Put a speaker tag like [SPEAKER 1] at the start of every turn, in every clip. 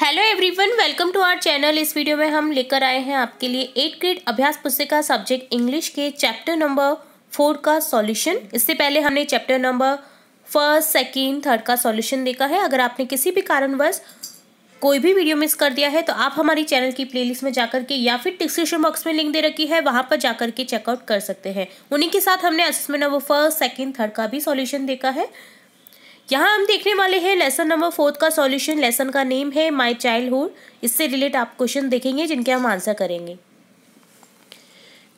[SPEAKER 1] hello everyone welcome to our channel इस video में हम लेकर आए हैं आपके लिए एट ग्रेड अभ्यास पुस्तिका सब्जेक्ट इंग्लिश के चैप्टर नंबर फोर का सॉल्यूशन इससे पहले हमने chapter number first second third का सॉल्यूशन देखा है अगर आपने किसी भी कारणवश कोई भी वीडियो मिस कर दिया है तो आप हमारी चैनल की प्लेलिस्ट में जाकर के या फिर डिस्क्रिप्शन बॉक्स में लिंक दे रखी है वहाँ पर जाकर के चेकआउट कर सकते हैं उन्हीं के साथ हमने assessment number first second third का भी सॉल्यूशन देखा है यहाँ हम देखने वाले हैं लेसन नंबर फोर्थ का सॉल्यूशन लेसन का नेम है माय चाइल्डहुड इससे रिलेट आप क्वेश्चन देखेंगे जिनके हम आंसर करेंगे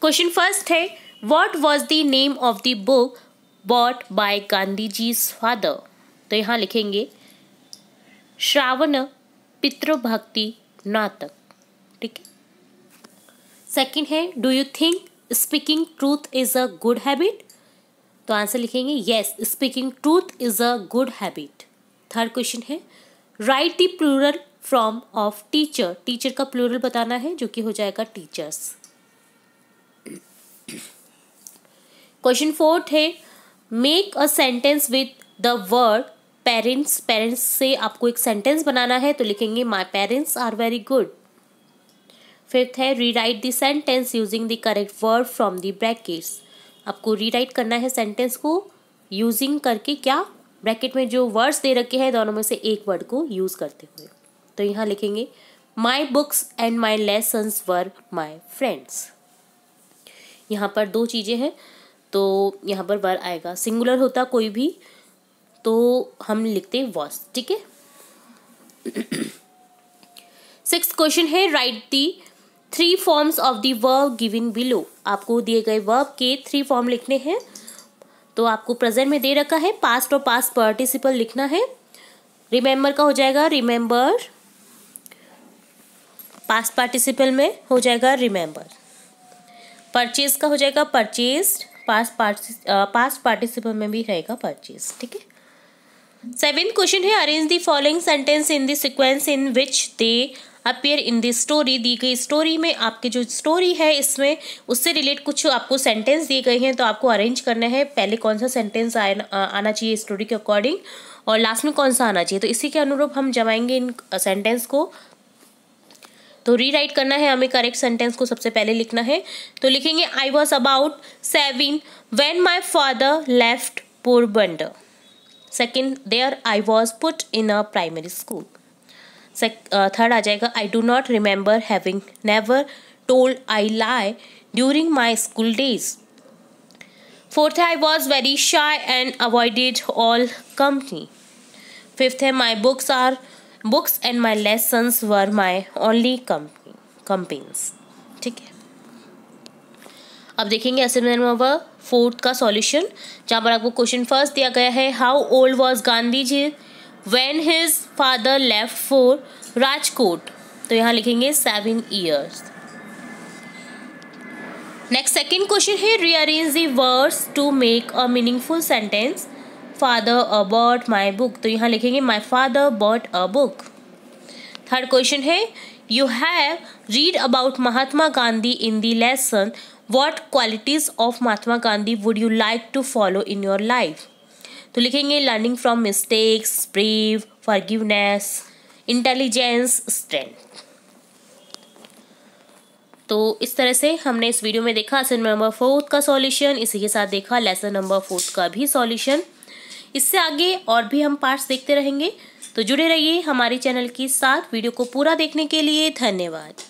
[SPEAKER 1] क्वेश्चन फर्स्ट है what was the name of the book bought by Gandhi ji father तो यहाँ लिखेंगे श्रावण पितृभक्ति नाटक ठीक है सेकेंड है do you think speaking truth is a good habit तो आंसर लिखेंगे yes speaking truth is a good habit third question है write the plural form of teacher teacher का प्लूरल बताना है जो कि हो जाएगा टीचर्स क्वेश्चन फोर्थ है make a sentence with the word parents parents से आपको एक सेंटेंस बनाना है तो लिखेंगे my parents are very good fifth है rewrite the sentence using the correct word from the brackets आपको रीराइट करना है सेंटेंस को यूजिंग करके क्या ब्रैकेट में जो वर्ड्स दे रखे हैं दोनों में से एक वर्ड को यूज़ करते हुए तो यहाँ लिखेंगे my books and my lessons were my friends यहाँ पर दो चीज़ें हैं तो यहाँ पर वर आएगा सिंगुलर होता कोई भी तो हम लिखते वॉस ठीक है सिक्स क्वेश्चन है write the three forms of the verb given below आपको दिए गए वर्ब के थ्री फॉर्म लिखने हैं तो आपको प्रेजेंट में दे रखा है पास्ट और पास्ट पार्टिसिपल लिखना है रिमेंबर का हो जाएगा रिमेंबर पास्ट पार्टिसिपल में हो जाएगा रिमेंबर परचेज का हो जाएगा purchase past parti past participle में भी रहेगा परचेज ठीक है सेवेंथ क्वेश्चन है arrange the following sentence in the sequence in which they appear in this story दी गई स्टोरी में आपकी जो स्टोरी है इसमें उससे रिलेट कुछ आपको सेंटेंस दिए गए हैं तो आपको अरेंज करना है पहले कौन सा सेंटेंस आना चाहिए स्टोरी के अकॉर्डिंग और लास्ट में कौन सा आना चाहिए तो इसी के अनुरूप हम जमाएंगे इन सेंटेंस को तो रीराइट करना है हमें करेक्ट सेंटेंस को सबसे पहले लिखना है तो लिखेंगे I was about seven when my father left Porbandar second there I was put in a primary school third आ जाएगा I do not remember having never told I lie during my school days fourth है I was very shy and avoided all company fifth है my books are books and my lessons were my only company companions ठीक है अब देखेंगे assessment number fourth का solution जहाँ पर आपको क्वेश्चन फर्स्ट दिया गया है how old was Gandhi ji when his father left for Rajkot तो यहाँ लिखेंगे seven years next second question है rearrange the words to make a meaningful sentence father a bought my book तो यहाँ लिखेंगे my father bought a book third question है you have read about Mahatma Gandhi in the lesson what qualities of Mahatma Gandhi would you like to follow in your life तो लिखेंगे learning from mistakes brave forgiveness intelligence strength तो इस तरह से हमने इस video में देखा लेसन नंबर फोर्थ का सॉल्यूशन इसी के साथ देखा लेसन नंबर फोर्थ का भी सॉल्यूशन इससे आगे और भी हम पार्ट्स देखते रहेंगे तो जुड़े रहिए हमारे चैनल के साथ वीडियो को पूरा देखने के लिए धन्यवाद